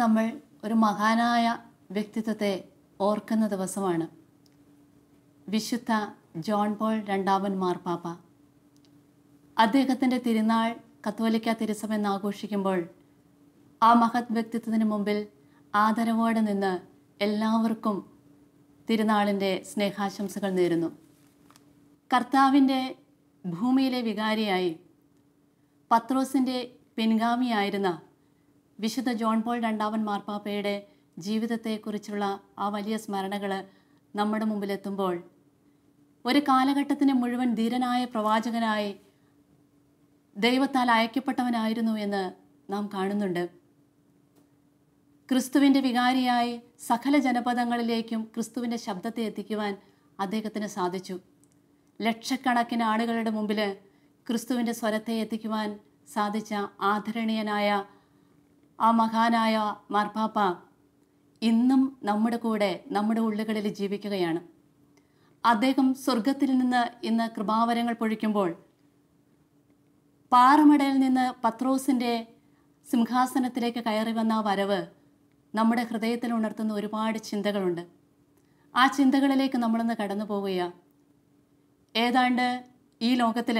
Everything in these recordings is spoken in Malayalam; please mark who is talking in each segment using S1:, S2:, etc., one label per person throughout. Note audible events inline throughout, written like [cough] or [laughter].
S1: നമ്മൾ ഒരു മഹാനായ വ്യക്തിത്വത്തെ ഓർക്കുന്ന ദിവസമാണ് വിശുദ്ധ ജോൺ പോൾ രണ്ടാമൻ മാർപ്പാപ്പ അദ്ദേഹത്തിൻ്റെ തിരുനാൾ കത്തോലിക്ക തിരുസമെന്ന് ആഘോഷിക്കുമ്പോൾ ആ മഹത് വ്യക്തിത്വത്തിന് മുമ്പിൽ ആദരവോടെ നിന്ന് എല്ലാവർക്കും തിരുനാളിൻ്റെ സ്നേഹാശംസകൾ നേരുന്നു കർത്താവിൻ്റെ ഭൂമിയിലെ വികാരിയായി പത്രോസിൻ്റെ പിൻഗാമിയായിരുന്ന വിശുദ്ധ ജോൺ പോൾ രണ്ടാമൻ മാർപ്പാപ്പയുടെ ജീവിതത്തെക്കുറിച്ചുള്ള ആ വലിയ സ്മരണകൾ നമ്മുടെ മുമ്പിലെത്തുമ്പോൾ ഒരു കാലഘട്ടത്തിന് മുഴുവൻ ധീരനായ പ്രവാചകനായി ദൈവത്താൽ അയക്കപ്പെട്ടവനായിരുന്നു എന്ന് നാം കാണുന്നുണ്ട് ക്രിസ്തുവിൻ്റെ വികാരിയായി സകല ജനപദങ്ങളിലേക്കും ക്രിസ്തുവിൻ്റെ ശബ്ദത്തെ എത്തിക്കുവാൻ അദ്ദേഹത്തിന് സാധിച്ചു ലക്ഷക്കണക്കിന് ആളുകളുടെ മുമ്പിൽ ക്രിസ്തുവിൻ്റെ സ്വരത്തെ എത്തിക്കുവാൻ സാധിച്ച ആദരണീയനായ ആ മഹാനായ മാർപ്പാപ്പ ഇന്നും നമ്മുടെ കൂടെ നമ്മുടെ ഉള്ളുകളിൽ ജീവിക്കുകയാണ് അദ്ദേഹം സ്വർഗത്തിൽ നിന്ന് ഇന്ന് കൃപാവരങ്ങൾ പൊഴിക്കുമ്പോൾ പാറമടയിൽ നിന്ന് പത്രോസിൻ്റെ സിംഹാസനത്തിലേക്ക് കയറി വന്ന ആ വരവ് നമ്മുടെ ഹൃദയത്തിൽ ഉണർത്തുന്ന ഒരുപാട് ചിന്തകളുണ്ട് ആ ചിന്തകളിലേക്ക് നമ്മളൊന്ന് കടന്നു പോവുകയാണ് ഏതാണ്ട് ഈ ലോകത്തിൽ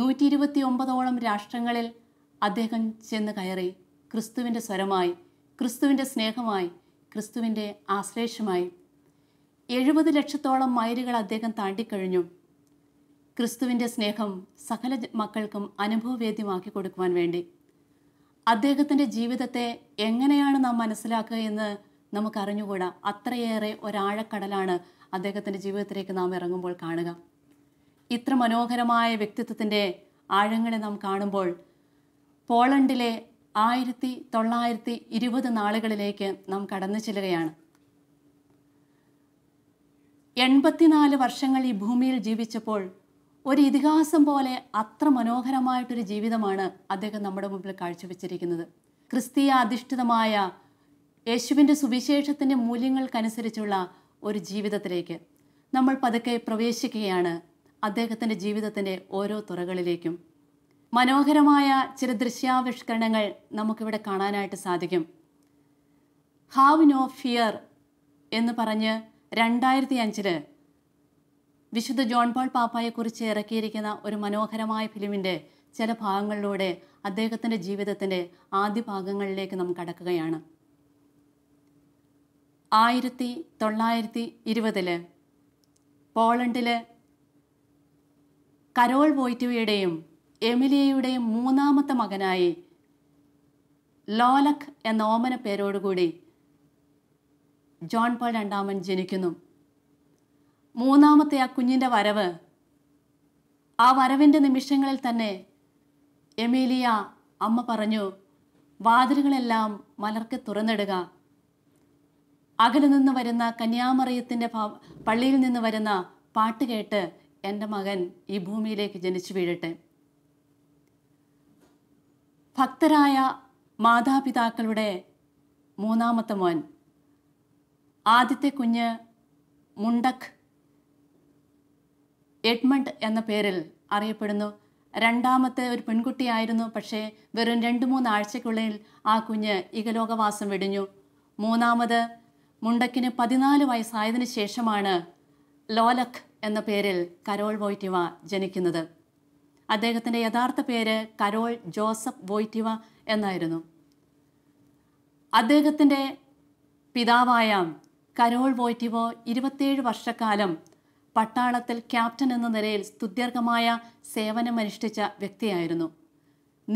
S1: നൂറ്റി ഇരുപത്തി ഒമ്പതോളം രാഷ്ട്രങ്ങളിൽ അദ്ദേഹം ചെന്ന് കയറി ക്രിസ്തുവിൻ്റെ സ്വരമായി ക്രിസ്തുവിൻ്റെ സ്നേഹമായി ക്രിസ്തുവിൻ്റെ ആശ്ലേഷമായി എഴുപത് ലക്ഷത്തോളം മൈലുകൾ അദ്ദേഹം താണ്ടിക്കഴിഞ്ഞു ക്രിസ്തുവിൻ്റെ സ്നേഹം സകല മക്കൾക്കും അനുഭവവേദ്യമാക്കി കൊടുക്കുവാൻ വേണ്ടി അദ്ദേഹത്തിൻ്റെ ജീവിതത്തെ എങ്ങനെയാണ് നാം മനസ്സിലാക്കുക എന്ന് നമുക്കറിഞ്ഞുകൂടാ അത്രയേറെ ഒരാഴക്കടലാണ് അദ്ദേഹത്തിൻ്റെ ജീവിതത്തിലേക്ക് നാം ഇറങ്ങുമ്പോൾ കാണുക ഇത്ര മനോഹരമായ വ്യക്തിത്വത്തിൻ്റെ ആഴങ്ങളെ നാം കാണുമ്പോൾ പോളണ്ടിലെ ആയിരത്തി തൊള്ളായിരത്തി ഇരുപത് നാളുകളിലേക്ക് നാം കടന്നു ചെല്ലുകയാണ് എൺപത്തിനാല് വർഷങ്ങൾ ഈ ഭൂമിയിൽ ജീവിച്ചപ്പോൾ ഒരു ഇതിഹാസം പോലെ അത്ര മനോഹരമായിട്ടൊരു ജീവിതമാണ് അദ്ദേഹം നമ്മുടെ മുമ്പിൽ കാഴ്ചവെച്ചിരിക്കുന്നത് ക്രിസ്തീയ അധിഷ്ഠിതമായ യേശുവിൻ്റെ സുവിശേഷത്തിൻ്റെ മൂല്യങ്ങൾക്കനുസരിച്ചുള്ള ഒരു ജീവിതത്തിലേക്ക് നമ്മൾ പതുക്കെ പ്രവേശിക്കുകയാണ് അദ്ദേഹത്തിൻ്റെ ജീവിതത്തിൻ്റെ ഓരോ തുറകളിലേക്കും മനോഹരമായ ചില ദൃശ്യാവിഷ്കരണങ്ങൾ നമുക്കിവിടെ കാണാനായിട്ട് സാധിക്കും ഹാവ് നോ ഫിയർ എന്ന് പറഞ്ഞ് രണ്ടായിരത്തി അഞ്ചില് വിശുദ്ധ ജോൺ പോൾ പാപ്പായെക്കുറിച്ച് ഇറക്കിയിരിക്കുന്ന ഒരു മനോഹരമായ ഫിലിമിൻ്റെ ചില ഭാഗങ്ങളിലൂടെ അദ്ദേഹത്തിൻ്റെ ജീവിതത്തിൻ്റെ ആദ്യ ഭാഗങ്ങളിലേക്ക് നാം കടക്കുകയാണ് ആയിരത്തി തൊള്ളായിരത്തി ഇരുപതില് പോളണ്ടിൽ കരോൾ വോയ്റ്റുവയുടെയും എമിലിയയുടെ മൂന്നാമത്തെ മകനായി ലോലക് എന്ന ഓമന പേരോടുകൂടി ജോൺ പോൾ രണ്ടാമൻ ജനിക്കുന്നു മൂന്നാമത്തെ ആ കുഞ്ഞിൻ്റെ വരവ് ആ വരവിൻ്റെ നിമിഷങ്ങളിൽ തന്നെ എമിലിയ അമ്മ പറഞ്ഞു വാതിലുകളെല്ലാം മലർക്ക് തുറന്നിടുക അകലെ നിന്ന് വരുന്ന കന്യാമറിയത്തിൻ്റെ പള്ളിയിൽ നിന്ന് വരുന്ന പാട്ട് കേട്ട് എൻ്റെ മകൻ ഈ ഭൂമിയിലേക്ക് ജനിച്ചു വീഴട്ടെ ഭക്തരായ മാതാപിതാക്കളുടെ മൂന്നാമത്തെ മോൻ ആദ്യത്തെ കുഞ്ഞ് മുണ്ടക് എഡ്മണ്ട് എന്ന പേരിൽ അറിയപ്പെടുന്നു രണ്ടാമത്തെ ഒരു പെൺകുട്ടിയായിരുന്നു പക്ഷേ വെറും രണ്ട് മൂന്ന് ആഴ്ചക്കുള്ളിൽ ആ കുഞ്ഞ് ഇകലോകവാസം വെടിഞ്ഞു മൂന്നാമത് മുണ്ടക്കിന് പതിനാല് വയസ്സായതിനു ശേഷമാണ് ലോലക് എന്ന പേരിൽ കരോൾ വോയ്റ്റിവ ജനിക്കുന്നത് അദ്ദേഹത്തിൻ്റെ യഥാർത്ഥ പേര് കരോൾ ജോസഫ് വോയ്റ്റിവ എന്നായിരുന്നു അദ്ദേഹത്തിൻ്റെ പിതാവായ കരോൾ വോയ്റ്റിവോ ഇരുപത്തിയേഴ് വർഷക്കാലം പട്ടാളത്തിൽ ക്യാപ്റ്റൻ എന്ന നിലയിൽ സ്തുത്യർഹമായ സേവനമനുഷ്ഠിച്ച വ്യക്തിയായിരുന്നു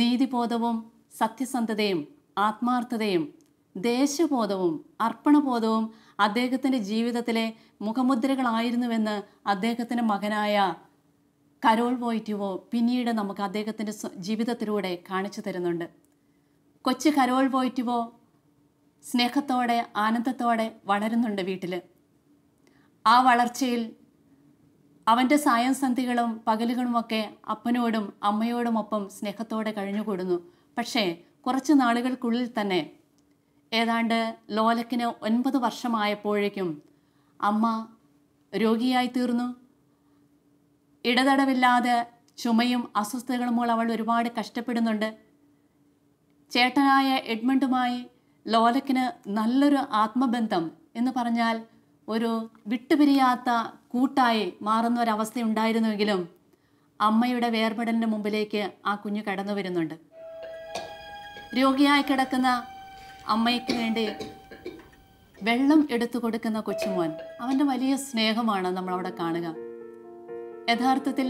S1: നീതിബോധവും സത്യസന്ധതയും ആത്മാർത്ഥതയും ദേശബോധവും അർപ്പണബോധവും അദ്ദേഹത്തിൻ്റെ ജീവിതത്തിലെ മുഖമുദ്രകളായിരുന്നുവെന്ന് അദ്ദേഹത്തിൻ്റെ മകനായ കരോൾ വോയിറ്റുവോ പിന്നീട് നമുക്ക് അദ്ദേഹത്തിൻ്റെ ജീവിതത്തിലൂടെ കാണിച്ചു തരുന്നുണ്ട് കൊച്ചു കരോൾ വോയിറ്റുവോ സ്നേഹത്തോടെ ആനന്ദത്തോടെ വളരുന്നുണ്ട് വീട്ടിൽ ആ വളർച്ചയിൽ അവൻ്റെ സന്ധികളും പകലുകളുമൊക്കെ അപ്പനോടും അമ്മയോടുമൊപ്പം സ്നേഹത്തോടെ കഴിഞ്ഞുകൂടുന്നു പക്ഷേ കുറച്ച് നാളുകൾക്കുള്ളിൽ തന്നെ ഏതാണ്ട് ലോലക്കിന് ഒൻപത് വർഷമായപ്പോഴേക്കും അമ്മ രോഗിയായി തീർന്നു ഇടതടവില്ലാതെ ചുമയും അസ്വസ്ഥതകളുമോൾ അവൾ ഒരുപാട് കഷ്ടപ്പെടുന്നുണ്ട് ചേട്ടനായ എഡ്മണ്ടുമായി ലോലക്കിന് നല്ലൊരു ആത്മബന്ധം എന്ന് പറഞ്ഞാൽ ഒരു വിട്ടുപിരിയാത്ത കൂട്ടായി മാറുന്ന ഉണ്ടായിരുന്നുവെങ്കിലും അമ്മയുടെ വേർപെടലിന് മുമ്പിലേക്ക് ആ കുഞ്ഞു കടന്നു വരുന്നുണ്ട് രോഗിയായി കിടക്കുന്ന അമ്മയ്ക്ക് വേണ്ടി വെള്ളം എടുത്തു കൊടുക്കുന്ന കൊച്ചുമോൻ അവൻ്റെ വലിയ സ്നേഹമാണ് നമ്മളവിടെ കാണുക യഥാർത്ഥത്തിൽ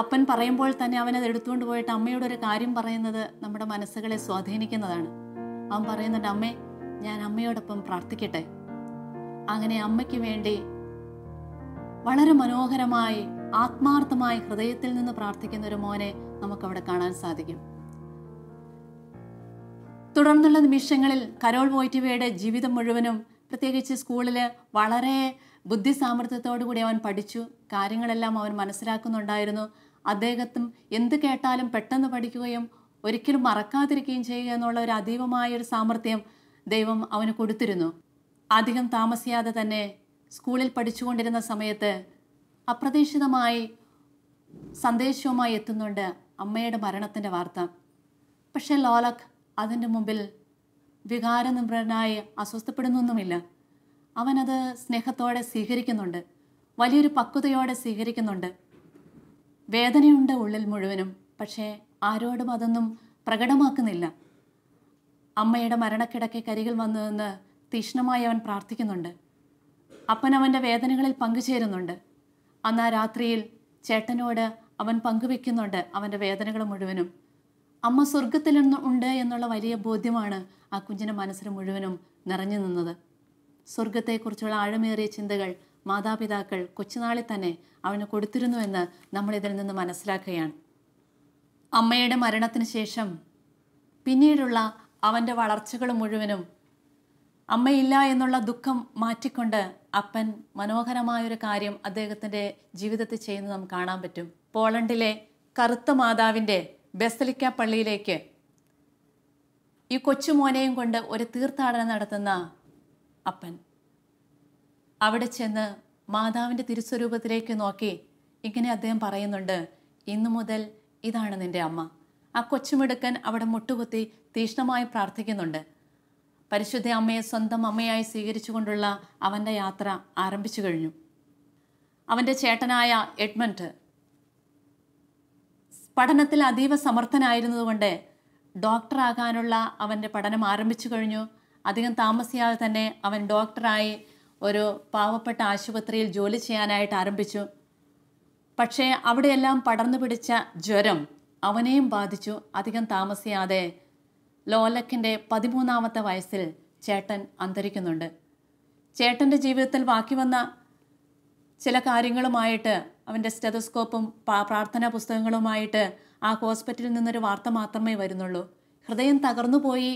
S1: അപ്പൻ പറയുമ്പോൾ തന്നെ അത് എടുത്തുകൊണ്ട് പോയിട്ട് അമ്മയോട് ഒരു കാര്യം പറയുന്നത് നമ്മുടെ മനസ്സുകളെ സ്വാധീനിക്കുന്നതാണ് അവൻ പറയുന്നുണ്ട് അമ്മേ ഞാൻ അമ്മയോടൊപ്പം പ്രാർത്ഥിക്കട്ടെ അങ്ങനെ അമ്മയ്ക്ക് വേണ്ടി വളരെ മനോഹരമായി ആത്മാർത്ഥമായി ഹൃദയത്തിൽ നിന്ന് പ്രാർത്ഥിക്കുന്ന ഒരു മോനെ നമുക്കവിടെ കാണാൻ സാധിക്കും തുടർന്നുള്ള നിമിഷങ്ങളിൽ കരോൾ വോയ്റ്റിവയുടെ ജീവിതം മുഴുവനും പ്രത്യേകിച്ച് സ്കൂളിൽ വളരെ ബുദ്ധി സാമർഥ്യത്തോടുകൂടി അവൻ പഠിച്ചു കാര്യങ്ങളെല്ലാം അവൻ മനസ്സിലാക്കുന്നുണ്ടായിരുന്നു അദ്ദേഹത്തും എന്ത് കേട്ടാലും പെട്ടെന്ന് പഠിക്കുകയും ഒരിക്കലും മറക്കാതിരിക്കുകയും ചെയ്യുക എന്നുള്ള ഒരു അതീവമായ ഒരു സാമർഥ്യം ദൈവം അവന് കൊടുത്തിരുന്നു അധികം താമസിയാതെ തന്നെ സ്കൂളിൽ പഠിച്ചുകൊണ്ടിരുന്ന സമയത്ത് അപ്രതീക്ഷിതമായി സന്ദേശവുമായി എത്തുന്നുണ്ട് അമ്മയുടെ മരണത്തിൻ്റെ വാർത്ത പക്ഷേ ലോലക് അതിൻ്റെ മുമ്പിൽ വികാരനിമ്പ്രനായി അസ്വസ്ഥപ്പെടുന്നൊന്നുമില്ല അവനത് സ്നേഹത്തോടെ സ്വീകരിക്കുന്നുണ്ട് വലിയൊരു പക്വതയോടെ സ്വീകരിക്കുന്നുണ്ട് വേദനയുണ്ട് ഉള്ളിൽ മുഴുവനും പക്ഷേ ആരോടും അതൊന്നും പ്രകടമാക്കുന്നില്ല അമ്മയുടെ മരണക്കിടക്കെ കരികിൽ വന്നു നിന്ന് തീഷ്ണമായി അവൻ പ്രാർത്ഥിക്കുന്നുണ്ട് അപ്പൻ അവൻ്റെ വേദനകളിൽ പങ്കുചേരുന്നുണ്ട് അന്ന് ആ രാത്രിയിൽ ചേട്ടനോട് അവൻ പങ്കുവെക്കുന്നുണ്ട് അവൻ്റെ വേദനകൾ മുഴുവനും അമ്മ സ്വർഗത്തിൽ ഉണ്ട് എന്നുള്ള വലിയ ബോധ്യമാണ് ആ കുഞ്ഞിൻ്റെ മനസ്സിന് മുഴുവനും നിറഞ്ഞു നിന്നത് സ്വർഗത്തെക്കുറിച്ചുള്ള ആഴമേറിയ ചിന്തകൾ മാതാപിതാക്കൾ കൊച്ചുനാളിൽ തന്നെ അവന് കൊടുത്തിരുന്നുവെന്ന് നമ്മളിതിൽ നിന്ന് മനസ്സിലാക്കുകയാണ് അമ്മയുടെ മരണത്തിന് ശേഷം പിന്നീടുള്ള അവൻ്റെ വളർച്ചകൾ മുഴുവനും അമ്മയില്ല എന്നുള്ള ദുഃഖം മാറ്റിക്കൊണ്ട് അപ്പൻ മനോഹരമായൊരു കാര്യം അദ്ദേഹത്തിൻ്റെ ജീവിതത്തിൽ ചെയ്യുന്ന നമുക്ക് കാണാൻ പറ്റും പോളണ്ടിലെ കറുത്ത മാതാവിൻ്റെ ബെസലിക്ക പള്ളിയിലേക്ക് ഈ കൊച്ചുമോനെയും കൊണ്ട് ഒരു തീർത്ഥാടനം നടത്തുന്ന അപ്പൻ അവിടെ ചെന്ന് മാതാവിൻ്റെ തിരുസ്വരൂപത്തിലേക്ക് നോക്കി ഇങ്ങനെ അദ്ദേഹം പറയുന്നുണ്ട് ഇന്നു മുതൽ ഇതാണ് നിൻ്റെ അമ്മ ആ കൊച്ചുമിടുക്കൻ അവിടെ മുട്ടുകുത്തി തീഷ്ണമായി പ്രാർത്ഥിക്കുന്നുണ്ട് പരിശുദ്ധ അമ്മയെ സ്വന്തം അമ്മയായി സ്വീകരിച്ചുകൊണ്ടുള്ള അവൻ്റെ യാത്ര ആരംഭിച്ചു കഴിഞ്ഞു അവൻ്റെ ചേട്ടനായ എഡ്മണ്ട് പഠനത്തിൽ അതീവ സമർത്ഥനായിരുന്നതുകൊണ്ട് ഡോക്ടറാകാനുള്ള അവൻ്റെ പഠനം ആരംഭിച്ചു കഴിഞ്ഞു അധികം താമസിയാതെ തന്നെ അവൻ ഡോക്ടറായി ഒരു പാവപ്പെട്ട ആശുപത്രിയിൽ ജോലി ചെയ്യാനായിട്ട് ആരംഭിച്ചു പക്ഷേ അവിടെയെല്ലാം പടർന്നു പിടിച്ച ജ്വരം അവനെയും ബാധിച്ചു അധികം താമസിയാതെ ലോലക്കിൻ്റെ പതിമൂന്നാമത്തെ വയസ്സിൽ ചേട്ടൻ അന്തരിക്കുന്നുണ്ട് ചേട്ടൻ്റെ ജീവിതത്തിൽ ബാക്കി വന്ന ചില കാര്യങ്ങളുമായിട്ട് അവൻ്റെ സ്റ്റെതസ്കോപ്പും പ്രാർത്ഥനാ പുസ്തകങ്ങളുമായിട്ട് ആ ഹോസ്പിറ്റലിൽ നിന്നൊരു വാർത്ത മാത്രമേ വരുന്നുള്ളൂ ഹൃദയം തകർന്നുപോയി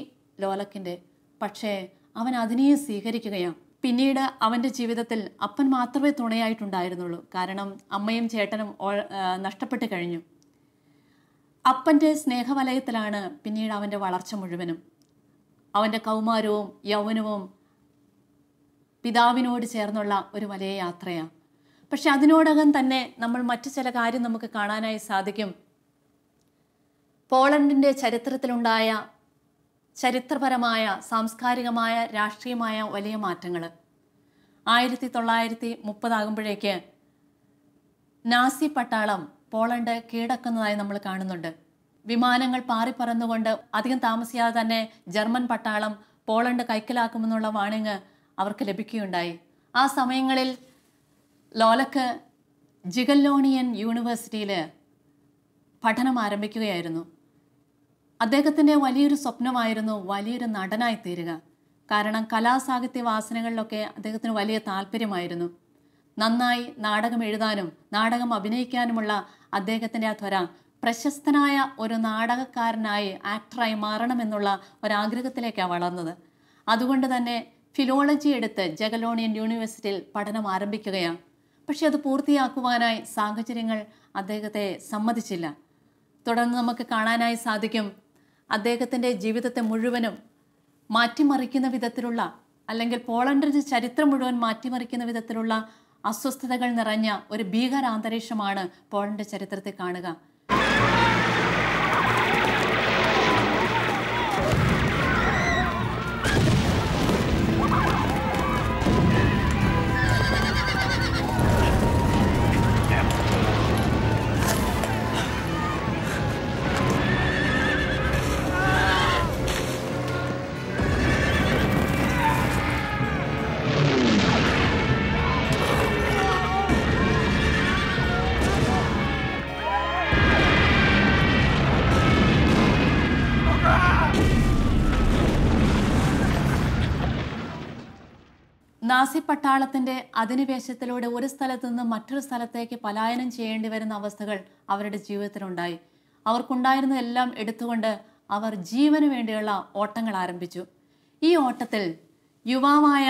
S1: ലോലക്കിൻ്റെ പക്ഷേ അവൻ അതിനെയും സ്വീകരിക്കുകയാണ് പിന്നീട് അവൻ്റെ ജീവിതത്തിൽ അപ്പൻ മാത്രമേ തുണയായിട്ടുണ്ടായിരുന്നുള്ളൂ കാരണം അമ്മയും ചേട്ടനും നഷ്ടപ്പെട്ട് കഴിഞ്ഞു അപ്പൻ്റെ സ്നേഹവലയത്തിലാണ് പിന്നീട് അവൻ്റെ വളർച്ച മുഴുവനും അവൻ്റെ കൗമാരവും യൗവനവും പിതാവിനോട് ചേർന്നുള്ള ഒരു വലിയ യാത്രയാണ് പക്ഷെ അതിനോടകം തന്നെ നമ്മൾ മറ്റു ചില കാര്യം നമുക്ക് കാണാനായി സാധിക്കും പോളണ്ടിൻ്റെ ചരിത്രത്തിലുണ്ടായ ചരിത്രപരമായ സാംസ്കാരികമായ രാഷ്ട്രീയമായ വലിയ മാറ്റങ്ങൾ ആയിരത്തി തൊള്ളായിരത്തി മുപ്പതാകുമ്പോഴേക്ക് നാസി പട്ടാളം പോളണ്ട് കീഴടക്കുന്നതായി നമ്മൾ കാണുന്നുണ്ട് വിമാനങ്ങൾ പാറിപ്പറന്നുകൊണ്ട് അധികം താമസിയാതെ തന്നെ ജർമ്മൻ പട്ടാളം പോളണ്ട് കൈക്കലാക്കുമെന്നുള്ള വാണിങ് അവർക്ക് ലഭിക്കുകയുണ്ടായി ആ സമയങ്ങളിൽ ലോലക്ക് ജിഗല്ലോണിയൻ യൂണിവേഴ്സിറ്റിയിൽ പഠനം ആരംഭിക്കുകയായിരുന്നു അദ്ദേഹത്തിൻ്റെ വലിയൊരു സ്വപ്നമായിരുന്നു വലിയൊരു നടനായി തീരുക കാരണം കലാസാഹിത്യ വാസനകളിലൊക്കെ അദ്ദേഹത്തിന് വലിയ താല്പര്യമായിരുന്നു നന്നായി നാടകം എഴുതാനും നാടകം അഭിനയിക്കാനുമുള്ള അദ്ദേഹത്തിൻ്റെ ആ ത്വര പ്രശസ്തനായ ഒരു നാടകക്കാരനായി ആക്ടറായി മാറണമെന്നുള്ള ഒരാഗ്രഹത്തിലേക്കാണ് വളർന്നത് അതുകൊണ്ട് തന്നെ ഫിലോളജി എടുത്ത് ജഗലോണിയൻ യൂണിവേഴ്സിറ്റിയിൽ പഠനം ആരംഭിക്കുകയാണ് പക്ഷെ അത് പൂർത്തിയാക്കുവാനായി സാഹചര്യങ്ങൾ അദ്ദേഹത്തെ സമ്മതിച്ചില്ല തുടർന്ന് നമുക്ക് കാണാനായി സാധിക്കും അദ്ദേഹത്തിൻ്റെ ജീവിതത്തെ മുഴുവനും മാറ്റിമറിക്കുന്ന വിധത്തിലുള്ള അല്ലെങ്കിൽ പോളണ്ടിൻ്റെ ചരിത്രം മുഴുവൻ മാറ്റിമറിക്കുന്ന വിധത്തിലുള്ള അസ്വസ്ഥതകൾ നിറഞ്ഞ ഒരു ഭീകരാന്തരീക്ഷമാണ് പോളണ്ടിൻ്റെ പോളണ്ട് ചരിത്രത്തെ കാണുക നാസി പട്ടാളത്തിന്റെ അധിനിവേശത്തിലൂടെ ഒരു സ്ഥലത്തു നിന്ന് മറ്റൊരു സ്ഥലത്തേക്ക് പലായനം ചെയ്യേണ്ടി വരുന്ന അവസ്ഥകൾ അവരുടെ ജീവിതത്തിലുണ്ടായി അവർക്കുണ്ടായിരുന്ന എല്ലാം എടുത്തുകൊണ്ട് അവർ ജീവന് വേണ്ടിയുള്ള ഓട്ടങ്ങൾ ആരംഭിച്ചു ഈ ഓട്ടത്തിൽ യുവാവായ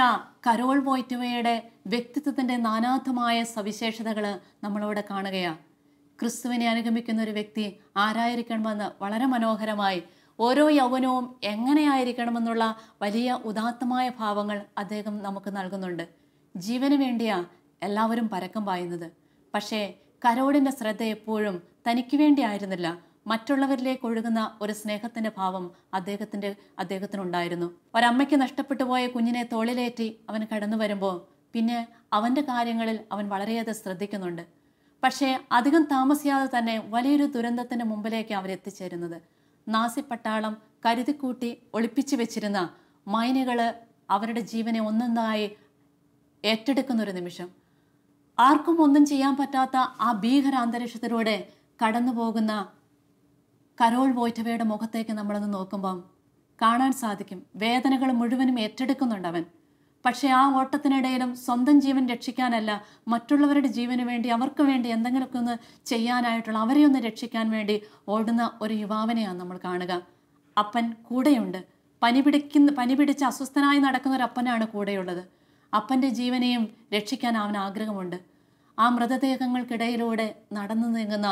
S1: കരോൾ വോയ്റ്റുവയുടെ വ്യക്തിത്വത്തിൻ്റെ നാനാർത്ഥമായ സവിശേഷതകൾ നമ്മളോട് കാണുകയാണ് ക്രിസ്തുവിനെ അനുഗമിക്കുന്ന ഒരു വ്യക്തി ആരായിരിക്കണമെന്ന് വളരെ മനോഹരമായി ഓരോ യൗവനവും എങ്ങനെയായിരിക്കണമെന്നുള്ള വലിയ ഉദാത്തമായ ഭാവങ്ങൾ അദ്ദേഹം നമുക്ക് നൽകുന്നുണ്ട് ജീവന് വേണ്ടിയാ എല്ലാവരും പരക്കം പായുന്നത് പക്ഷേ കരോടിൻ്റെ ശ്രദ്ധ എപ്പോഴും തനിക്ക് വേണ്ടിയായിരുന്നില്ല മറ്റുള്ളവരിലേക്ക് ഒഴുകുന്ന ഒരു സ്നേഹത്തിൻ്റെ ഭാവം അദ്ദേഹത്തിൻ്റെ അദ്ദേഹത്തിനുണ്ടായിരുന്നു ഒരമ്മയ്ക്ക് നഷ്ടപ്പെട്ടു പോയ കുഞ്ഞിനെ തോളിലേറ്റി അവൻ കടന്നു വരുമ്പോൾ പിന്നെ അവൻ്റെ കാര്യങ്ങളിൽ അവൻ വളരെയധികം ശ്രദ്ധിക്കുന്നുണ്ട് പക്ഷേ അധികം താമസിയാതെ തന്നെ വലിയൊരു ദുരന്തത്തിൻ്റെ മുമ്പിലേക്ക് അവരെത്തിച്ചേരുന്നത് നാസിപ്പട്ടാളം കരുതിക്കൂട്ടി ഒളിപ്പിച്ചു വെച്ചിരുന്ന മൈനുകൾ അവരുടെ ജീവനെ ഒന്നൊന്നായി ഒരു നിമിഷം ആർക്കും ഒന്നും ചെയ്യാൻ പറ്റാത്ത ആ ഭീകര അന്തരീക്ഷത്തിലൂടെ കടന്നു പോകുന്ന കരോൾ വോയ്റ്റവയുടെ മുഖത്തേക്ക് നമ്മളൊന്ന് നോക്കുമ്പം കാണാൻ സാധിക്കും വേദനകൾ മുഴുവനും ഏറ്റെടുക്കുന്നുണ്ട് അവൻ പക്ഷേ ആ ഓട്ടത്തിനിടയിലും സ്വന്തം ജീവൻ രക്ഷിക്കാനല്ല മറ്റുള്ളവരുടെ ജീവന് വേണ്ടി അവർക്ക് വേണ്ടി എന്തെങ്കിലുമൊക്കെ ഒന്ന് ചെയ്യാനായിട്ടുള്ള അവരെ ഒന്ന് രക്ഷിക്കാൻ വേണ്ടി ഓടുന്ന ഒരു യുവാവിനെയാണ് നമ്മൾ കാണുക അപ്പൻ കൂടെയുണ്ട് പനി പിടിക്കുന്ന പനി പിടിച്ച് അസ്വസ്ഥനായി നടക്കുന്ന ഒരു അപ്പനാണ് കൂടെയുള്ളത് അപ്പൻ്റെ ജീവനെയും രക്ഷിക്കാൻ അവൻ ആഗ്രഹമുണ്ട് ആ മൃതദേഹങ്ങൾക്കിടയിലൂടെ നടന്നു നീങ്ങുന്ന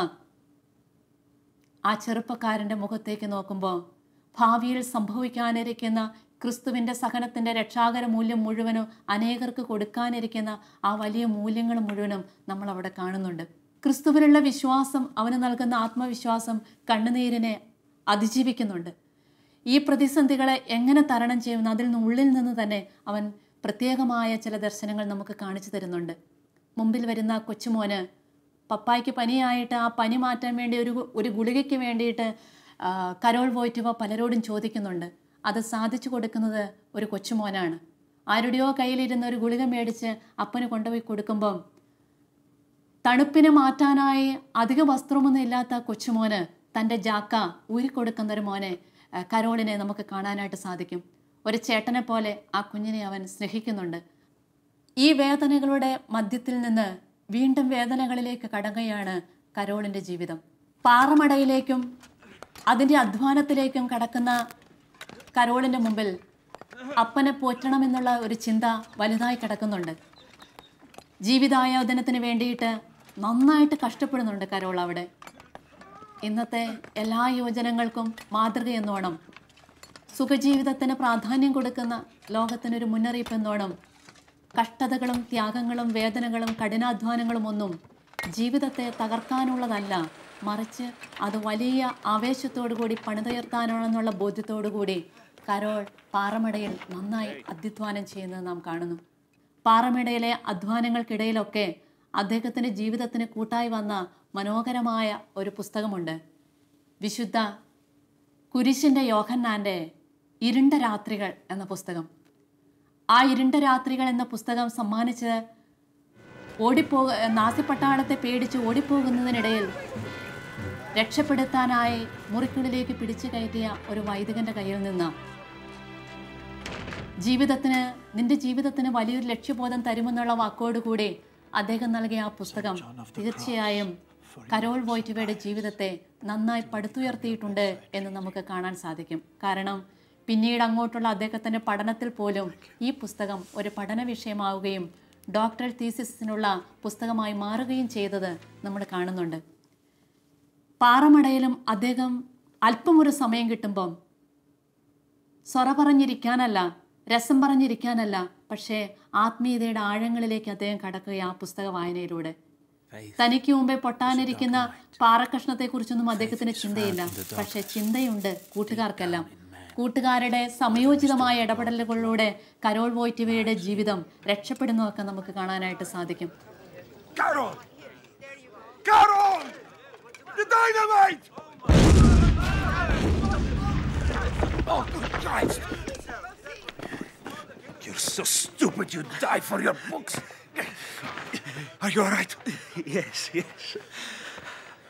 S1: ആ ചെറുപ്പക്കാരൻ്റെ മുഖത്തേക്ക് നോക്കുമ്പോൾ ഭാവിയിൽ സംഭവിക്കാനിരിക്കുന്ന ക്രിസ്തുവിൻ്റെ സഹനത്തിൻ്റെ രക്ഷാകര മൂല്യം മുഴുവനും അനേകർക്ക് കൊടുക്കാനിരിക്കുന്ന ആ വലിയ മൂല്യങ്ങൾ മുഴുവനും നമ്മൾ അവിടെ കാണുന്നുണ്ട് ക്രിസ്തുവിലുള്ള വിശ്വാസം അവന് നൽകുന്ന ആത്മവിശ്വാസം കണ്ണുനീരിനെ അതിജീവിക്കുന്നുണ്ട് ഈ പ്രതിസന്ധികളെ എങ്ങനെ തരണം ചെയ്യുന്ന അതിൽ നിന്ന് ഉള്ളിൽ നിന്ന് തന്നെ അവൻ പ്രത്യേകമായ ചില ദർശനങ്ങൾ നമുക്ക് കാണിച്ചു തരുന്നുണ്ട് മുമ്പിൽ വരുന്ന കൊച്ചുമോന് പപ്പായ്ക്ക് പനിയായിട്ട് ആ പനി മാറ്റാൻ വേണ്ടി ഒരു ഒരു ഗുളികയ്ക്ക് വേണ്ടിയിട്ട് കരോൾ വോയിറ്റുവ പലരോടും ചോദിക്കുന്നുണ്ട് അത് സാധിച്ചു കൊടുക്കുന്നത് ഒരു കൊച്ചുമോനാണ് ആരുടെയോ കയ്യിലിരുന്ന് ഒരു ഗുളിക മേടിച്ച് അപ്പന് കൊണ്ടുപോയി കൊടുക്കുമ്പം തണുപ്പിനെ മാറ്റാനായി അധിക വസ്ത്രമൊന്നും ഇല്ലാത്ത കൊച്ചുമോന് തൻ്റെ ജാക്ക ഊരിക്കൊടുക്കുന്ന ഒരു മോനെ കരോളിനെ നമുക്ക് കാണാനായിട്ട് സാധിക്കും ഒരു ചേട്ടനെ പോലെ ആ കുഞ്ഞിനെ അവൻ സ്നേഹിക്കുന്നുണ്ട് ഈ വേദനകളുടെ മധ്യത്തിൽ നിന്ന് വീണ്ടും വേദനകളിലേക്ക് കടങ്ങുകയാണ് കരോളിൻ്റെ ജീവിതം പാറമടയിലേക്കും അതിൻ്റെ അധ്വാനത്തിലേക്കും കടക്കുന്ന കരോളിൻ്റെ മുമ്പിൽ അപ്പനെ പോറ്റണമെന്നുള്ള ഒരു ചിന്ത വലുതായി കിടക്കുന്നുണ്ട് ജീവിതായോധനത്തിന് വേണ്ടിയിട്ട് നന്നായിട്ട് കഷ്ടപ്പെടുന്നുണ്ട് കരോൾ അവിടെ ഇന്നത്തെ എല്ലാ യുവജനങ്ങൾക്കും മാതൃകയെന്നോണം സുഖജീവിതത്തിന് പ്രാധാന്യം കൊടുക്കുന്ന ലോകത്തിനൊരു മുന്നറിയിപ്പ് എന്നോണം കഷ്ടതകളും ത്യാഗങ്ങളും വേദനകളും കഠിനാധ്വാനങ്ങളും ഒന്നും ജീവിതത്തെ തകർക്കാനുള്ളതല്ല മറിച്ച് അത് വലിയ ആവേശത്തോടു കൂടി പണിതുയർത്താനാണെന്നുള്ള ബോധ്യത്തോടു കൂടി കരോൾ പാറമടയിൽ നന്നായി അധ്യധ്വാനം ചെയ്യുന്നത് നാം കാണുന്നു പാറമടയിലെ അധ്വാനങ്ങൾക്കിടയിലൊക്കെ അദ്ദേഹത്തിൻ്റെ ജീവിതത്തിന് കൂട്ടായി വന്ന മനോഹരമായ ഒരു പുസ്തകമുണ്ട് വിശുദ്ധ കുരിശിൻ്റെ യോഹന്നാൻ്റെ ഇരുണ്ട രാത്രികൾ എന്ന പുസ്തകം ആ ഇരുണ്ട രാത്രികൾ എന്ന പുസ്തകം സമ്മാനിച്ചത് ഓടിപ്പോ നാസിപ്പട്ടാളത്തെ പേടിച്ച് ഓടിപ്പോകുന്നതിനിടയിൽ രക്ഷപ്പെടുത്താനായി മുറിക്കുള്ളിലേക്ക് പിടിച്ചു കയറ്റിയ ഒരു വൈദികൻ്റെ കയ്യിൽ നിന്ന് ജീവിതത്തിന് നിന്റെ ജീവിതത്തിന് വലിയൊരു ലക്ഷ്യബോധം തരുമെന്നുള്ള വാക്കോടുകൂടി അദ്ദേഹം നൽകിയ ആ പുസ്തകം തീർച്ചയായും കരോൾ വോയ്റ്റുവയുടെ ജീവിതത്തെ നന്നായി പടുത്തുയർത്തിയിട്ടുണ്ട് എന്ന് നമുക്ക് കാണാൻ സാധിക്കും കാരണം പിന്നീട് അങ്ങോട്ടുള്ള അദ്ദേഹത്തിൻ്റെ പഠനത്തിൽ പോലും ഈ പുസ്തകം ഒരു പഠന വിഷയമാവുകയും ഡോക്ടർ തീസിസിനുള്ള പുസ്തകമായി മാറുകയും ചെയ്തത് നമ്മൾ കാണുന്നുണ്ട് പാറമടയിലും അദ്ദേഹം അല്പമൊരു സമയം കിട്ടുമ്പം സൊറ പറഞ്ഞിരിക്കാനല്ല രസം പറഞ്ഞിരിക്കാനല്ല പക്ഷേ ആത്മീയതയുടെ ആഴങ്ങളിലേക്ക് അദ്ദേഹം കടക്കുക ആ പുസ്തക വായനയിലൂടെ തനിക്ക് മുമ്പേ പൊട്ടാനിരിക്കുന്ന കുറിച്ചൊന്നും അദ്ദേഹത്തിന് ചിന്തയില്ല പക്ഷേ ചിന്തയുണ്ട് കൂട്ടുകാർക്കെല്ലാം കൂട്ടുകാരുടെ സമയോചിതമായ ഇടപെടലുകളിലൂടെ കരോൾ വോയ്റ്റിവയുടെ ജീവിതം രക്ഷപ്പെടുന്നതൊക്കെ നമുക്ക് കാണാനായിട്ട് സാധിക്കും Oh, Christ! You're so stupid you die for your books. Are you all right? Yes, yes.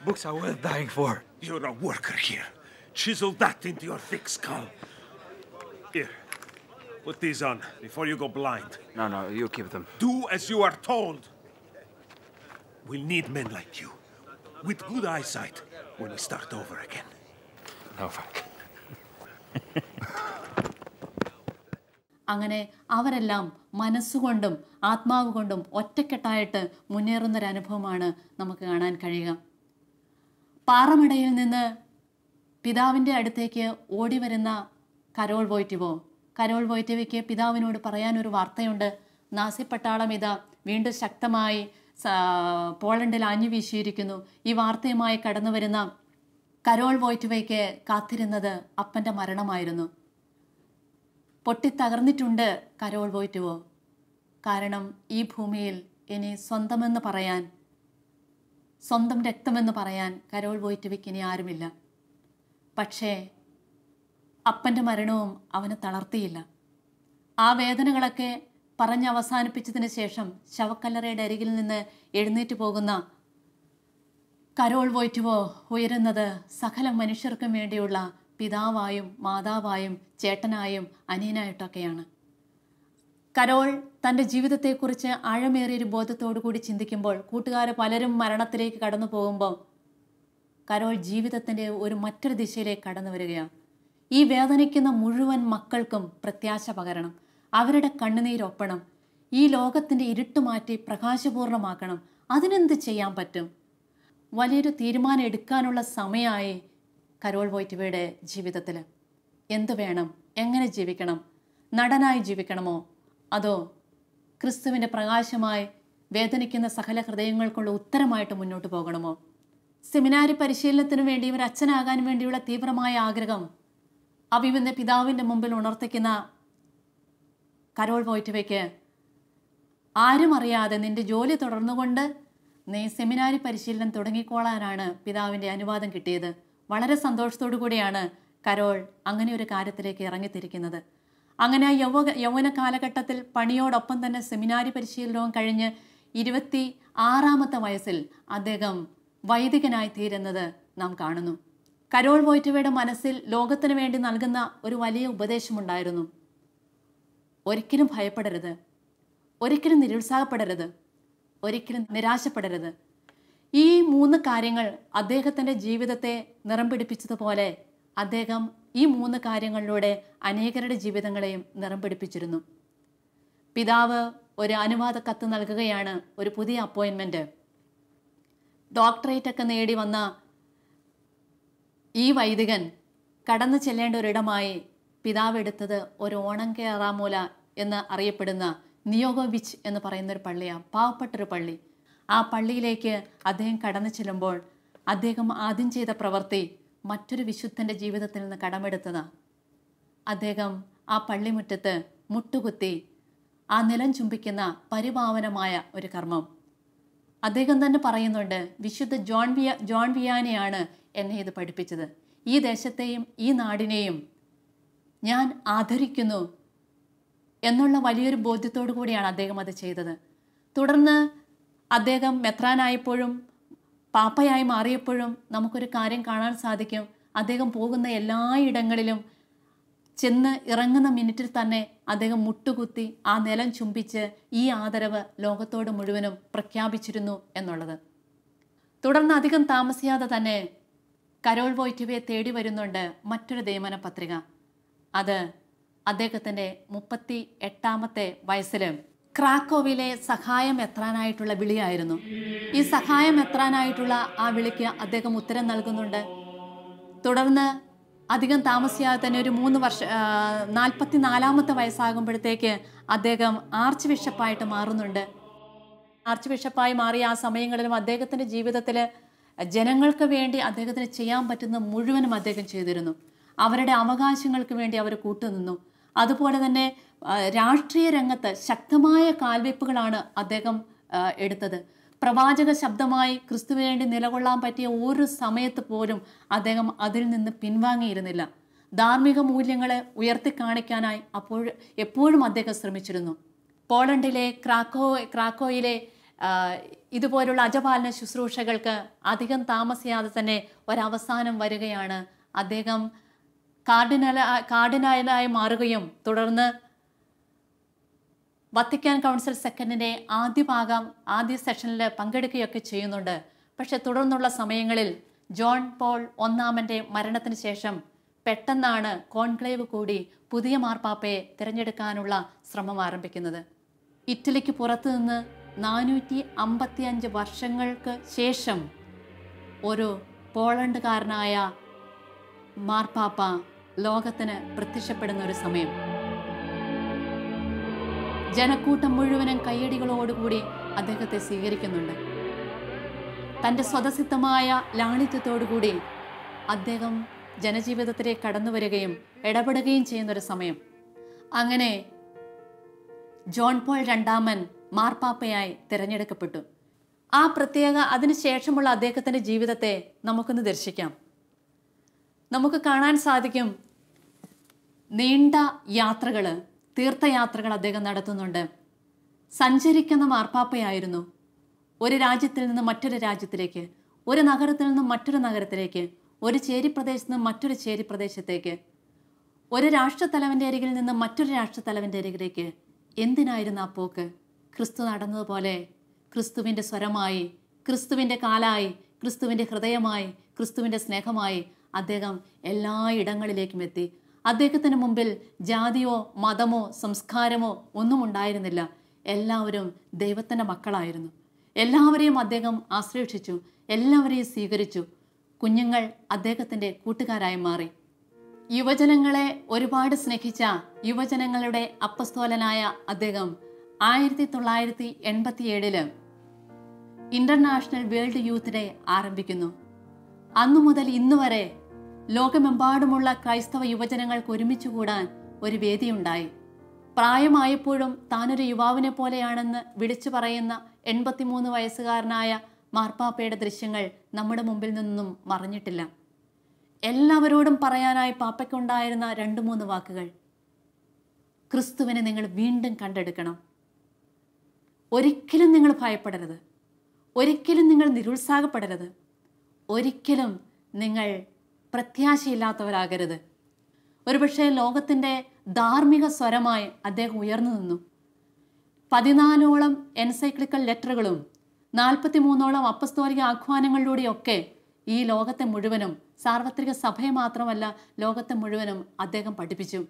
S1: Books are worth dying for. You're a worker here. Chisel that into your thick skull. Here, put these on before you go blind. No, no, you keep them. Do as you are told. We'll need men like you, with good eyesight, when we start over again. No, fuck. [laughs] അങ്ങനെ അവരെല്ലാം മനസ്സുകൊണ്ടും ആത്മാവ് കൊണ്ടും ഒറ്റക്കെട്ടായിട്ട് മുന്നേറുന്നൊരനുഭവമാണ് നമുക്ക് കാണാൻ കഴിയുക പാറമടയിൽ നിന്ന് പിതാവിൻ്റെ അടുത്തേക്ക് ഓടി വരുന്ന കരോൾ വോയ്റ്റിവോ കരോൾ വോയ്റ്റിവയ്ക്ക് പിതാവിനോട് പറയാനൊരു വാർത്തയുണ്ട് നാസി പട്ടാളം ഇതാ വീണ്ടും ശക്തമായി പോളണ്ടിൽ ആഞ്ഞു വീശിയിരിക്കുന്നു ഈ വാർത്തയുമായി കടന്നു വരുന്ന കരോൾ വോയ്റ്റിവയ്ക്ക് കാത്തിരുന്നത് അപ്പൻ്റെ മരണമായിരുന്നു പൊട്ടിത്തകർന്നിട്ടുണ്ട് കരോൾ വോയിറ്റുവോ കാരണം ഈ ഭൂമിയിൽ ഇനി സ്വന്തമെന്ന് പറയാൻ സ്വന്തം രക്തമെന്ന് പറയാൻ കരോൾ വോയിറ്റുവയ്ക്ക് ഇനി ആരുമില്ല പക്ഷേ അപ്പൻ്റെ മരണവും അവനെ തളർത്തിയില്ല ആ വേദനകളൊക്കെ പറഞ്ഞ് അവസാനിപ്പിച്ചതിന് ശേഷം ശവക്കല്ലറയുടെ അരികിൽ നിന്ന് എഴുന്നേറ്റ് പോകുന്ന കരോൾ വോയിറ്റുവോ ഉയരുന്നത് സകല മനുഷ്യർക്കും വേണ്ടിയുള്ള പിതാവായും മാതാവായും ചേട്ടനായും അനിയനായിട്ടൊക്കെയാണ് കരോൾ തൻ്റെ ജീവിതത്തെക്കുറിച്ച് ആഴമേറിയൊരു ബോധത്തോടു കൂടി ചിന്തിക്കുമ്പോൾ കൂട്ടുകാർ പലരും മരണത്തിലേക്ക് കടന്നു പോകുമ്പോൾ കരോൾ ജീവിതത്തിൻ്റെ ഒരു മറ്റൊരു ദിശയിലേക്ക് കടന്നു വരികയാണ് ഈ വേദനിക്കുന്ന മുഴുവൻ മക്കൾക്കും പ്രത്യാശ പകരണം അവരുടെ കണ്ണുനീരൊപ്പണം ഈ ലോകത്തിൻ്റെ ഇരുട്ട് മാറ്റി പ്രകാശപൂർണമാക്കണം അതിനെന്ത് ചെയ്യാൻ പറ്റും വലിയൊരു തീരുമാനം എടുക്കാനുള്ള സമയമായി കരോൾ വോയ്റ്റുവയുടെ ജീവിതത്തിൽ എന്തു വേണം എങ്ങനെ ജീവിക്കണം നടനായി ജീവിക്കണമോ അതോ ക്രിസ്തുവിൻ്റെ പ്രകാശമായി വേദനിക്കുന്ന സകല ഹൃദയങ്ങൾക്കുള്ള ഉത്തരമായിട്ട് മുന്നോട്ട് പോകണമോ സെമിനാരി പരിശീലനത്തിനു വേണ്ടി ഒരു അച്ഛനാകാൻ വേണ്ടിയുള്ള തീവ്രമായ ആഗ്രഹം അവിവിൻ്റെ പിതാവിൻ്റെ മുമ്പിൽ ഉണർത്തിക്കുന്ന കരോൾ പോയിറ്റുവയ്ക്ക് ആരും അറിയാതെ നിന്റെ ജോലി തുടർന്നുകൊണ്ട് നീ സെമിനാരി പരിശീലനം തുടങ്ങിക്കോളാനാണ് പിതാവിൻ്റെ അനുവാദം കിട്ടിയത് വളരെ സന്തോഷത്തോടു കൂടിയാണ് കരോൾ അങ്ങനെ ഒരു കാര്യത്തിലേക്ക് ഇറങ്ങിത്തിരിക്കുന്നത് അങ്ങനെ ആ യൗവ യൗവന കാലഘട്ടത്തിൽ പണിയോടൊപ്പം തന്നെ സെമിനാരി പരിശീലനവും കഴിഞ്ഞ് ഇരുപത്തി ആറാമത്തെ വയസ്സിൽ അദ്ദേഹം വൈദികനായി തീരുന്നത് നാം കാണുന്നു കരോൾ വോയ്റ്റവയുടെ മനസ്സിൽ ലോകത്തിനു വേണ്ടി നൽകുന്ന ഒരു വലിയ ഉപദേശമുണ്ടായിരുന്നു ഒരിക്കലും ഭയപ്പെടരുത് ഒരിക്കലും നിരുത്സാഹപ്പെടരുത് ഒരിക്കലും നിരാശപ്പെടരുത് ഈ മൂന്ന് കാര്യങ്ങൾ അദ്ദേഹത്തിൻ്റെ ജീവിതത്തെ നിറം പിടിപ്പിച്ചതുപോലെ അദ്ദേഹം ഈ മൂന്ന് കാര്യങ്ങളിലൂടെ അനേകരുടെ ജീവിതങ്ങളെയും നിറം പിടിപ്പിച്ചിരുന്നു പിതാവ് ഒരു അനുവാദ കത്ത് നൽകുകയാണ് ഒരു പുതിയ അപ്പോയിൻമെൻറ്റ് ഡോക്ടറേറ്റ് ഒക്കെ നേടി വന്ന ഈ വൈദികൻ കടന്നു ചെല്ലേണ്ട ഒരിടമായി പിതാവ് എടുത്തത് ഒരു ഓണം കേറാമൂല എന്ന് അറിയപ്പെടുന്ന നിയോഗോ ബിച്ച് എന്ന് പറയുന്ന ഒരു പള്ളിയാണ് പാവപ്പെട്ടൊരു പള്ളി ആ പള്ളിയിലേക്ക് അദ്ദേഹം കടന്നു ചെല്ലുമ്പോൾ അദ്ദേഹം ആദ്യം ചെയ്ത പ്രവൃത്തി മറ്റൊരു വിശുദ്ധൻ്റെ ജീവിതത്തിൽ നിന്ന് കടമെടുത്തതാണ് അദ്ദേഹം ആ പള്ളിമുറ്റത്ത് മുട്ടുകുത്തി ആ നിലം ചുംബിക്കുന്ന പരിപാവനമായ ഒരു കർമ്മം അദ്ദേഹം തന്നെ പറയുന്നുണ്ട് വിശുദ്ധ ജോൺ വിയ ജോൺ വിയാനെയാണ് എന്നെ ഇത് പഠിപ്പിച്ചത് ഈ ദേശത്തെയും ഈ നാടിനെയും ഞാൻ ആദരിക്കുന്നു എന്നുള്ള വലിയൊരു ബോധ്യത്തോടു കൂടിയാണ് അദ്ദേഹം അത് ചെയ്തത് തുടർന്ന് അദ്ദേഹം മെത്രാനായപ്പോഴും പാപ്പയായി മാറിയപ്പോഴും നമുക്കൊരു കാര്യം കാണാൻ സാധിക്കും അദ്ദേഹം പോകുന്ന എല്ലായിടങ്ങളിലും ചെന്ന് ഇറങ്ങുന്ന മിനിറ്റിൽ തന്നെ അദ്ദേഹം മുട്ടുകുത്തി ആ നിലം ചുംബിച്ച് ഈ ആദരവ് ലോകത്തോട് മുഴുവനും പ്രഖ്യാപിച്ചിരുന്നു എന്നുള്ളത് തുടർന്ന് അധികം താമസിയാതെ തന്നെ കരോൾ വോയ്റ്റുവെ തേടി വരുന്നുണ്ട് മറ്റൊരു ദേമന പത്രിക അത് അദ്ദേഹത്തിൻ്റെ മുപ്പത്തി എട്ടാമത്തെ വയസ്സിലും ക്രാക്കോവിലെ സഹായം എത്രാനായിട്ടുള്ള വിളിയായിരുന്നു ഈ സഹായം എത്രാനായിട്ടുള്ള ആ വിളിക്ക് അദ്ദേഹം ഉത്തരം നൽകുന്നുണ്ട് തുടർന്ന് അധികം താമസിയാതെ തന്നെ ഒരു മൂന്ന് വർഷ നാൽപ്പത്തി നാലാമത്തെ വയസ്സാകുമ്പോഴത്തേക്ക് അദ്ദേഹം ആർച്ച് ബിഷപ്പായിട്ട് മാറുന്നുണ്ട് ആർച്ച് ബിഷപ്പായി മാറിയ ആ സമയങ്ങളിലും അദ്ദേഹത്തിൻ്റെ ജീവിതത്തിൽ ജനങ്ങൾക്ക് വേണ്ടി അദ്ദേഹത്തിന് ചെയ്യാൻ പറ്റുന്ന മുഴുവനും അദ്ദേഹം ചെയ്തിരുന്നു അവരുടെ അവകാശങ്ങൾക്ക് വേണ്ടി അവർ കൂട്ടുനിന്നു അതുപോലെ തന്നെ രാഷ്ട്രീയ രംഗത്ത് ശക്തമായ കാൽവെപ്പുകളാണ് അദ്ദേഹം എടുത്തത് പ്രവാചക ശബ്ദമായി ക്രിസ്തുവിന് വേണ്ടി നിലകൊള്ളാൻ പറ്റിയ ഒരു സമയത്ത് പോലും അദ്ദേഹം അതിൽ നിന്ന് പിൻവാങ്ങിയിരുന്നില്ല ധാർമ്മിക മൂല്യങ്ങളെ ഉയർത്തി കാണിക്കാനായി അപ്പോൾ എപ്പോഴും അദ്ദേഹം ശ്രമിച്ചിരുന്നു പോളണ്ടിലെ ക്രാക്കോ ക്രാക്കോയിലെ ഇതുപോലുള്ള അജപാലന ശുശ്രൂഷകൾക്ക് അധികം താമസിയാതെ തന്നെ ഒരവസാനം വരികയാണ് അദ്ദേഹം കാർഡിനല കാർഡിനലായി മാറുകയും തുടർന്ന് വത്തിക്കാൻ കൗൺസിൽ സെക്കൻഡിൻ്റെ ആദ്യ ഭാഗം ആദ്യ സെഷനിൽ പങ്കെടുക്കുകയൊക്കെ ചെയ്യുന്നുണ്ട് പക്ഷെ തുടർന്നുള്ള സമയങ്ങളിൽ ജോൺ പോൾ ഒന്നാമൻ്റെ മരണത്തിന് ശേഷം പെട്ടെന്നാണ് കോൺക്ലേവ് കൂടി പുതിയ മാർപ്പാപ്പയെ തിരഞ്ഞെടുക്കാനുള്ള ശ്രമം ആരംഭിക്കുന്നത് ഇറ്റലിക്ക് പുറത്തുനിന്ന് നാനൂറ്റി അമ്പത്തിയഞ്ച് വർഷങ്ങൾക്ക് ശേഷം ഒരു പോളണ്ടുകാരനായ മാർപ്പാപ്പ ലോകത്തിന് പ്രത്യക്ഷപ്പെടുന്ന ഒരു സമയം ജനക്കൂട്ടം മുഴുവനും കയ്യടികളോടുകൂടി അദ്ദേഹത്തെ സ്വീകരിക്കുന്നുണ്ട് തൻ്റെ സ്വതസിദ്ധമായ ലാളിത്യത്തോടുകൂടി അദ്ദേഹം ജനജീവിതത്തിലേക്ക് കടന്നു വരികയും ഇടപെടുകയും ചെയ്യുന്നൊരു സമയം അങ്ങനെ ജോൺ പോൾ രണ്ടാമൻ മാർപ്പാപ്പയായി തിരഞ്ഞെടുക്കപ്പെട്ടു ആ പ്രത്യേക അതിനുശേഷമുള്ള അദ്ദേഹത്തിൻ്റെ ജീവിതത്തെ നമുക്കൊന്ന് ദർശിക്കാം നമുക്ക് കാണാൻ സാധിക്കും നീണ്ട യാത്രകൾ തീർത്ഥയാത്രകൾ അദ്ദേഹം നടത്തുന്നുണ്ട് സഞ്ചരിക്കുന്ന മാർപ്പാപ്പയായിരുന്നു ഒരു രാജ്യത്തിൽ നിന്ന് മറ്റൊരു രാജ്യത്തിലേക്ക് ഒരു നഗരത്തിൽ നിന്നും മറ്റൊരു നഗരത്തിലേക്ക് ഒരു ചേരി പ്രദേശത്ത് നിന്ന് മറ്റൊരു ചേരി പ്രദേശത്തേക്ക് ഒരു രാഷ്ട്രത്തലവൻ്റെ അരികിൽ നിന്ന് മറ്റൊരു രാഷ്ട്രത്തലവൻ്റെ അരികിലേക്ക് എന്തിനായിരുന്നു ആ പോക്ക് ക്രിസ്തു നടന്നതുപോലെ ക്രിസ്തുവിൻ്റെ സ്വരമായി ക്രിസ്തുവിൻ്റെ കാലായി ക്രിസ്തുവിൻ്റെ ഹൃദയമായി ക്രിസ്തുവിൻ്റെ സ്നേഹമായി അദ്ദേഹം എല്ലാ ഇടങ്ങളിലേക്കും എത്തി അദ്ദേഹത്തിന് മുമ്പിൽ ജാതിയോ മതമോ സംസ്കാരമോ ഒന്നും ഉണ്ടായിരുന്നില്ല എല്ലാവരും ദൈവത്തിൻ്റെ മക്കളായിരുന്നു എല്ലാവരെയും അദ്ദേഹം ആശ്ലേഷിച്ചു എല്ലാവരെയും സ്വീകരിച്ചു കുഞ്ഞുങ്ങൾ അദ്ദേഹത്തിൻ്റെ കൂട്ടുകാരായി മാറി യുവജനങ്ങളെ ഒരുപാട് സ്നേഹിച്ച യുവജനങ്ങളുടെ അപ്പസ്തോലനായ അദ്ദേഹം ആയിരത്തി തൊള്ളായിരത്തി എൺപത്തിയേഴില് ഇന്റർനാഷണൽ വേൾഡ് യൂത്ത് ഡേ ആരംഭിക്കുന്നു അന്നു മുതൽ ഇന്നുവരെ ലോകമെമ്പാടുമുള്ള ക്രൈസ്തവ യുവജനങ്ങൾക്ക് ഒരുമിച്ചുകൂടാൻ ഒരു വേദിയുണ്ടായി പ്രായമായപ്പോഴും താനൊരു യുവാവിനെ പോലെയാണെന്ന് വിളിച്ചു പറയുന്ന എൺപത്തിമൂന്ന് വയസ്സുകാരനായ മാർപ്പാപ്പയുടെ ദൃശ്യങ്ങൾ നമ്മുടെ മുമ്പിൽ നിന്നും മറഞ്ഞിട്ടില്ല എല്ലാവരോടും പറയാനായി പാപ്പയ്ക്കുണ്ടായിരുന്ന രണ്ട് മൂന്ന് വാക്കുകൾ ക്രിസ്തുവിനെ നിങ്ങൾ വീണ്ടും കണ്ടെടുക്കണം ഒരിക്കലും നിങ്ങൾ ഭയപ്പെടരുത് ഒരിക്കലും നിങ്ങൾ നിരുത്സാഹപ്പെടരുത് ഒരിക്കലും നിങ്ങൾ പ്രത്യാശയില്ലാത്തവരാകരുത് ഒരുപക്ഷെ ലോകത്തിൻ്റെ ധാർമ്മിക സ്വരമായി അദ്ദേഹം ഉയർന്നു നിന്നു പതിനാലോളം എൻസൈക്ലിക്കൽ ലെറ്ററുകളും മൂന്നോളം അപ്പസ്തോലിക ആഹ്വാനങ്ങളിലൂടെയൊക്കെ ഈ ലോകത്തെ മുഴുവനും സാർവത്രിക സഭയെ മാത്രമല്ല ലോകത്തെ മുഴുവനും അദ്ദേഹം പഠിപ്പിച്ചു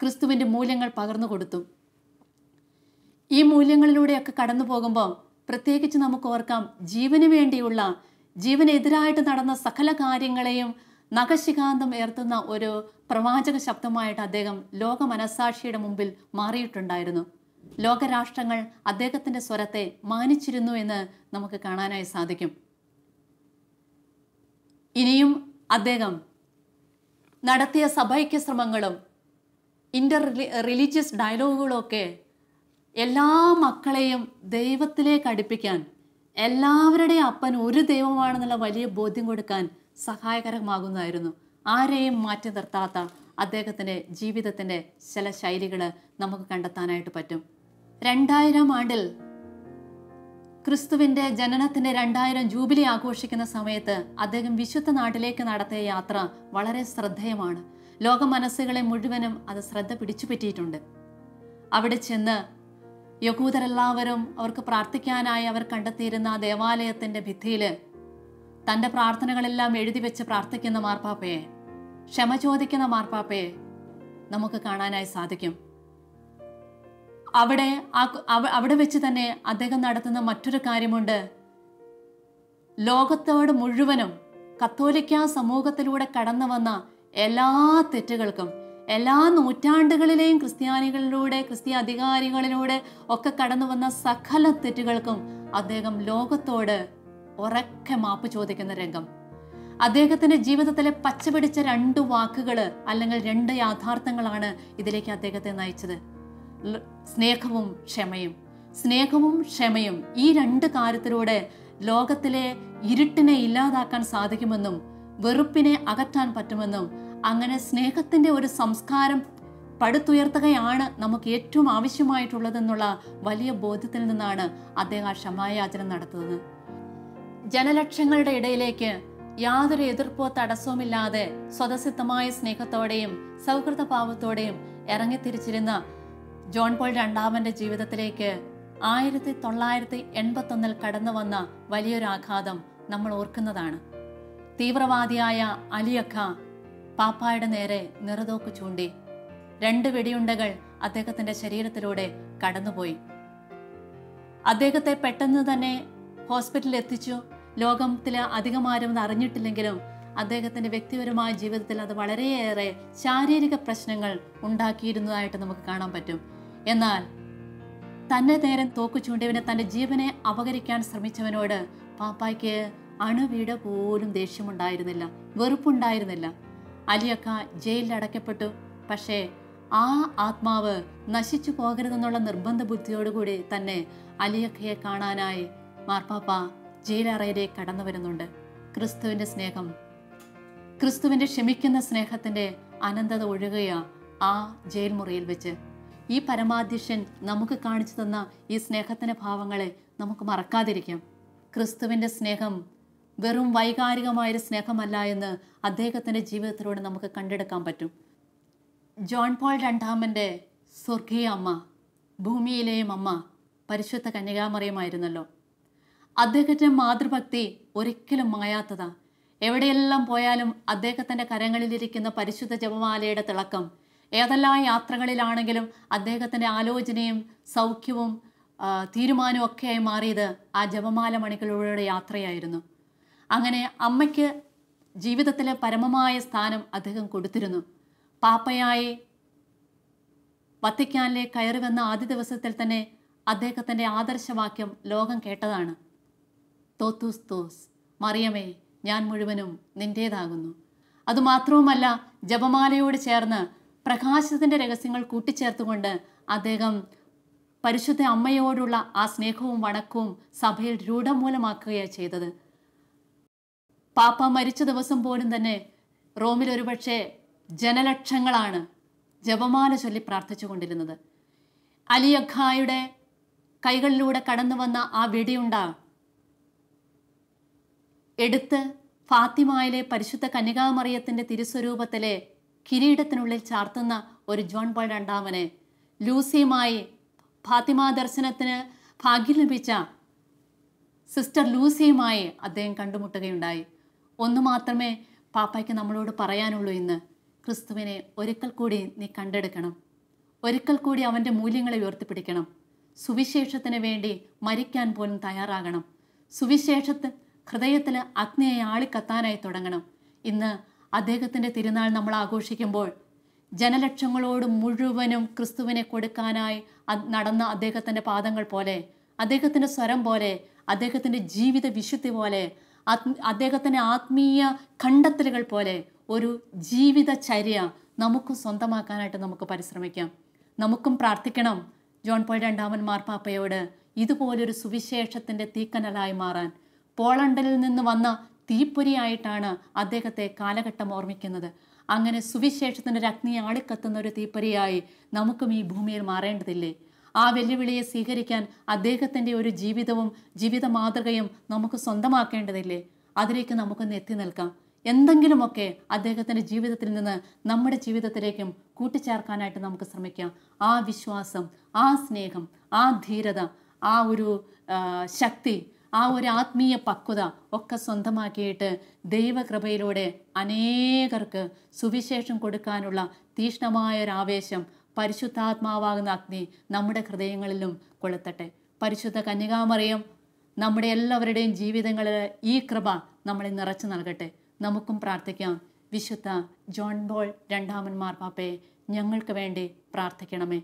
S1: ക്രിസ്തുവിൻ്റെ മൂല്യങ്ങൾ പകർന്നു കൊടുത്തു ഈ മൂല്യങ്ങളിലൂടെയൊക്കെ കടന്നു പോകുമ്പോൾ പ്രത്യേകിച്ച് നമുക്ക് ഓർക്കാം ജീവന് വേണ്ടിയുള്ള ജീവനെതിരായിട്ട് നടന്ന സകല കാര്യങ്ങളെയും നഖശികാന്തം ഏർത്തുന്ന ഒരു പ്രവാചക ശബ്ദമായിട്ട് അദ്ദേഹം ലോക മനസാക്ഷിയുടെ മുമ്പിൽ മാറിയിട്ടുണ്ടായിരുന്നു ലോകരാഷ്ട്രങ്ങൾ അദ്ദേഹത്തിന്റെ സ്വരത്തെ മാനിച്ചിരുന്നു എന്ന് നമുക്ക് കാണാനായി സാധിക്കും ഇനിയും അദ്ദേഹം നടത്തിയ സഭൈക്യ ശ്രമങ്ങളും ഇന്റർ റിലീജിയസ് ഡയലോഗുകളും ഒക്കെ എല്ലാ മക്കളെയും ദൈവത്തിലേക്ക് അടുപ്പിക്കാൻ എല്ലാവരുടെയും അപ്പൻ ഒരു ദൈവമാണെന്നുള്ള വലിയ ബോധ്യം കൊടുക്കാൻ സഹായകരമാകുന്നതായിരുന്നു ആരെയും മാറ്റി നിർത്താത്ത അദ്ദേഹത്തിൻ്റെ ജീവിതത്തിൻ്റെ ചില ശൈലികൾ നമുക്ക് കണ്ടെത്താനായിട്ട് പറ്റും രണ്ടായിരം ആണ്ടിൽ ക്രിസ്തുവിൻ്റെ ജനനത്തിൻ്റെ രണ്ടായിരം ജൂബിലി ആഘോഷിക്കുന്ന സമയത്ത് അദ്ദേഹം വിശുദ്ധ നാട്ടിലേക്ക് നടത്തിയ യാത്ര വളരെ ശ്രദ്ധേയമാണ് ലോക മനസ്സുകളെ മുഴുവനും അത് ശ്രദ്ധ പിടിച്ചുപറ്റിയിട്ടുണ്ട് അവിടെ ചെന്ന് യഹൂദരെല്ലാവരും അവർക്ക് പ്രാർത്ഥിക്കാനായി അവർ കണ്ടെത്തിയിരുന്ന ദേവാലയത്തിൻ്റെ ഭിത്തിയിൽ തൻ്റെ പ്രാർത്ഥനകളെല്ലാം എഴുതി വെച്ച് പ്രാർത്ഥിക്കുന്ന മാർപ്പാപ്പയെ ക്ഷമ ചോദിക്കുന്ന മാർപ്പാപ്പയെ നമുക്ക് കാണാനായി സാധിക്കും അവിടെ അവിടെ വെച്ച് തന്നെ അദ്ദേഹം നടത്തുന്ന മറ്റൊരു കാര്യമുണ്ട് ലോകത്തോട് മുഴുവനും കത്തോലിക്ക സമൂഹത്തിലൂടെ കടന്നു വന്ന എല്ലാ തെറ്റുകൾക്കും എല്ലാ നൂറ്റാണ്ടുകളിലെയും ക്രിസ്ത്യാനികളിലൂടെ ക്രിസ്ത്യ അധികാരികളിലൂടെ ഒക്കെ കടന്നു വന്ന സകല തെറ്റുകൾക്കും അദ്ദേഹം ലോകത്തോട് ഉറക്കെ മാപ്പ് ചോദിക്കുന്ന രംഗം അദ്ദേഹത്തിന്റെ ജീവിതത്തിലെ പച്ചപിടിച്ച രണ്ട് വാക്കുകൾ അല്ലെങ്കിൽ രണ്ട് യാഥാർത്ഥ്യങ്ങളാണ് ഇതിലേക്ക് അദ്ദേഹത്തെ നയിച്ചത് സ്നേഹവും ക്ഷമയും സ്നേഹവും ക്ഷമയും ഈ രണ്ട് കാര്യത്തിലൂടെ ലോകത്തിലെ ഇരുട്ടിനെ ഇല്ലാതാക്കാൻ സാധിക്കുമെന്നും വെറുപ്പിനെ അകറ്റാൻ പറ്റുമെന്നും അങ്ങനെ സ്നേഹത്തിൻ്റെ ഒരു സംസ്കാരം പടുത്തുയർത്തുകയാണ് നമുക്ക് ഏറ്റവും ആവശ്യമായിട്ടുള്ളതെന്നുള്ള വലിയ ബോധ്യത്തിൽ നിന്നാണ് അദ്ദേഹം ആ ക്ഷമായാചനം നടത്തുന്നത് ജനലക്ഷങ്ങളുടെ ഇടയിലേക്ക് യാതൊരു എതിർപ്പോ തടസ്സവുമില്ലാതെ സ്വതസിദ്ധമായ സ്നേഹത്തോടെയും സൗഹൃദഭാവത്തോടെയും ഇറങ്ങിത്തിരിച്ചിരുന്ന ജോൺ പോൾ രണ്ടാമൻ്റെ ജീവിതത്തിലേക്ക് ആയിരത്തി തൊള്ളായിരത്തി എൺപത്തൊന്നിൽ കടന്നു വന്ന വലിയൊരാഘാതം നമ്മൾ ഓർക്കുന്നതാണ് തീവ്രവാദിയായ അലിയഖ പാപ്പായുടെ നേരെ നിറതോക്ക് ചൂണ്ടി രണ്ട് വെടിയുണ്ടകൾ അദ്ദേഹത്തിന്റെ ശരീരത്തിലൂടെ കടന്നുപോയി അദ്ദേഹത്തെ പെട്ടെന്ന് തന്നെ ഹോസ്പിറ്റലിൽ എത്തിച്ചു ലോകത്തിൽ അധികം ആരും അറിഞ്ഞിട്ടില്ലെങ്കിലും അദ്ദേഹത്തിന്റെ വ്യക്തിപരമായ ജീവിതത്തിൽ അത് വളരെയേറെ ശാരീരിക പ്രശ്നങ്ങൾ ഉണ്ടാക്കിയിരുന്നതായിട്ട് നമുക്ക് കാണാൻ പറ്റും എന്നാൽ തന്നെ നേരം തോക്ക് ചൂണ്ടിയവനെ തന്റെ ജീവനെ അപകരിക്കാൻ ശ്രമിച്ചവനോട് പാപ്പായ്ക്ക് അണുവീട് പോലും ദേഷ്യമുണ്ടായിരുന്നില്ല വെറുപ്പുണ്ടായിരുന്നില്ല അലിയക്ക ജയിലിൽ അടയ്ക്കപ്പെട്ടു പക്ഷേ ആ ആത്മാവ് നശിച്ചു പോകരുതെന്നുള്ള നിർബന്ധ ബുദ്ധിയോടുകൂടി തന്നെ അലിയക്കയെ കാണാനായി മാർപ്പാപ്പ ജയിലറയിലേക്ക് കടന്നു വരുന്നുണ്ട് ക്രിസ്തുവിൻ്റെ സ്നേഹം ക്രിസ്തുവിൻ്റെ ക്ഷമിക്കുന്ന സ്നേഹത്തിൻ്റെ അനന്തത ഒഴുകുക ആ ജയിൽ മുറിയിൽ വെച്ച് ഈ പരമാധ്യക്ഷൻ നമുക്ക് കാണിച്ചു തന്ന ഈ സ്നേഹത്തിൻ്റെ ഭാവങ്ങളെ നമുക്ക് മറക്കാതിരിക്കാം ക്രിസ്തുവിൻ്റെ സ്നേഹം വെറും വൈകാരികമായൊരു സ്നേഹമല്ല എന്ന് അദ്ദേഹത്തിൻ്റെ ജീവിതത്തിലൂടെ നമുക്ക് കണ്ടെടുക്കാൻ പറ്റും ജോൺ പോൾ രണ്ടാമൻ്റെ സ്വർഗീയ അമ്മ ഭൂമിയിലെയും അമ്മ പരിശുദ്ധ കന്യകാമറിയുമായിരുന്നല്ലോ അദ്ദേഹത്തിൻ്റെ മാതൃഭക്തി ഒരിക്കലും മായാത്തതാ എവിടെയെല്ലാം പോയാലും അദ്ദേഹത്തിൻ്റെ കരങ്ങളിലിരിക്കുന്ന പരിശുദ്ധ ജപമാലയുടെ തിളക്കം ഏതെല്ലാം യാത്രകളിലാണെങ്കിലും അദ്ദേഹത്തിൻ്റെ ആലോചനയും സൗഖ്യവും തീരുമാനവും ഒക്കെയായി മാറിയത് ആ ജപമാല മണികളിലൂടെ യാത്രയായിരുന്നു അങ്ങനെ അമ്മയ്ക്ക് ജീവിതത്തിലെ പരമമായ സ്ഥാനം അദ്ദേഹം കൊടുത്തിരുന്നു പാപ്പയായി വത്തിക്കാനിലെ കയറി വന്ന ആദ്യ ദിവസത്തിൽ തന്നെ അദ്ദേഹത്തിൻ്റെ ആദർശവാക്യം ലോകം കേട്ടതാണ് തോത്തൂസ് തോസ് മറിയമേ ഞാൻ മുഴുവനും നിൻ്റേതാകുന്നു അതുമാത്രവുമല്ല ജപമാലയോട് ചേർന്ന് പ്രകാശത്തിൻ്റെ രഹസ്യങ്ങൾ കൂട്ടിച്ചേർത്തുകൊണ്ട് അദ്ദേഹം പരിശുദ്ധ അമ്മയോടുള്ള ആ സ്നേഹവും വണക്കവും സഭയിൽ രൂഢമൂലമാക്കുകയാണ് ചെയ്തത് പാപ്പ മരിച്ച ദിവസം പോലും തന്നെ റോമിൽ ഒരുപക്ഷെ ജനലക്ഷങ്ങളാണ് ജപമാല ചൊല്ലി പ്രാർത്ഥിച്ചു കൊണ്ടിരുന്നത് അലിയഖായുടെ കൈകളിലൂടെ കടന്നു വന്ന ആ വെടിയുണ്ട എടുത്ത് ഫാത്തിമായിലെ പരിശുദ്ധ കന്യകാമറിയത്തിൻ്റെ തിരുസ്വരൂപത്തിലെ കിരീടത്തിനുള്ളിൽ ചാർത്തുന്ന ഒരു ജോൺ പോൾ രണ്ടാമനെ ലൂസിയുമായി ഫാത്തിമ ദർശനത്തിന് ഭാഗ്യം ലഭിച്ച സിസ്റ്റർ ലൂസിയുമായി അദ്ദേഹം കണ്ടുമുട്ടുകയുണ്ടായി ഒന്ന് മാത്രമേ പാപ്പയ്ക്ക് നമ്മളോട് പറയാനുള്ളൂ ഇന്ന് ക്രിസ്തുവിനെ ഒരിക്കൽ കൂടി നീ കണ്ടെടുക്കണം ഒരിക്കൽ കൂടി അവൻ്റെ മൂല്യങ്ങളെ ഉയർത്തിപ്പിടിക്കണം സുവിശേഷത്തിന് വേണ്ടി മരിക്കാൻ പോലും തയ്യാറാകണം സുവിശേഷത്തിൽ ഹൃദയത്തിൽ അഗ്നിയെ ആളിക്കത്താനായി തുടങ്ങണം ഇന്ന് അദ്ദേഹത്തിൻ്റെ തിരുനാൾ നമ്മൾ ആഘോഷിക്കുമ്പോൾ ജനലക്ഷങ്ങളോട് മുഴുവനും ക്രിസ്തുവിനെ കൊടുക്കാനായി നടന്ന അദ്ദേഹത്തിൻ്റെ പാദങ്ങൾ പോലെ അദ്ദേഹത്തിൻ്റെ സ്വരം പോലെ അദ്ദേഹത്തിൻ്റെ ജീവിത വിശുദ്ധി പോലെ അദ്ദേഹത്തിൻ്റെ ആത്മീയ കണ്ടെത്തലുകൾ പോലെ ഒരു ജീവിതചര്യ നമുക്ക് സ്വന്തമാക്കാനായിട്ട് നമുക്ക് പരിശ്രമിക്കാം നമുക്കും പ്രാർത്ഥിക്കണം ജോൺ പോൾ രണ്ടാമൻ മാർപ്പാപ്പയോട് ഇതുപോലൊരു സുവിശേഷത്തിൻ്റെ തീക്കനലായി മാറാൻ പോളണ്ടിൽ നിന്ന് വന്ന തീപ്പൊരിയായിട്ടാണ് അദ്ദേഹത്തെ കാലഘട്ടം ഓർമ്മിക്കുന്നത് അങ്ങനെ സുവിശേഷത്തിൻ്റെ അഗ്നി ആളിക്കത്തുന്ന ഒരു തീപ്പൊരിയായി നമുക്കും ഈ ഭൂമിയിൽ മാറേണ്ടതില്ലേ ആ വെല്ലുവിളിയെ സ്വീകരിക്കാൻ അദ്ദേഹത്തിൻ്റെ ഒരു ജീവിതവും ജീവിത മാതൃകയും നമുക്ക് സ്വന്തമാക്കേണ്ടതില്ലേ അതിലേക്ക് നമുക്കൊന്ന് എത്തി നിൽക്കാം എന്തെങ്കിലുമൊക്കെ അദ്ദേഹത്തിൻ്റെ ജീവിതത്തിൽ നിന്ന് നമ്മുടെ ജീവിതത്തിലേക്കും കൂട്ടിച്ചേർക്കാനായിട്ട് നമുക്ക് ശ്രമിക്കാം ആ വിശ്വാസം ആ സ്നേഹം ആ ധീരത ആ ഒരു ശക്തി ആ ഒരു ആത്മീയ പക്വത ഒക്കെ സ്വന്തമാക്കിയിട്ട് ദൈവകൃപയിലൂടെ അനേകർക്ക് സുവിശേഷം കൊടുക്കാനുള്ള തീഷ്ണമായ ഒരു പരിശുദ്ധാത്മാവാകുന്ന അഗ്നി നമ്മുടെ ഹൃദയങ്ങളിലും കൊളുത്തട്ടെ പരിശുദ്ധ കന്യകാമറിയം നമ്മുടെ എല്ലാവരുടെയും ജീവിതങ്ങളിൽ ഈ കൃപ നമ്മളെ നിറച്ചു നൽകട്ടെ നമുക്കും പ്രാർത്ഥിക്കാം വിശുദ്ധ ജോൺ ബോൾ രണ്ടാമൻ മാർപ്പാപ്പയെ ഞങ്ങൾക്ക് വേണ്ടി പ്രാർത്ഥിക്കണമേ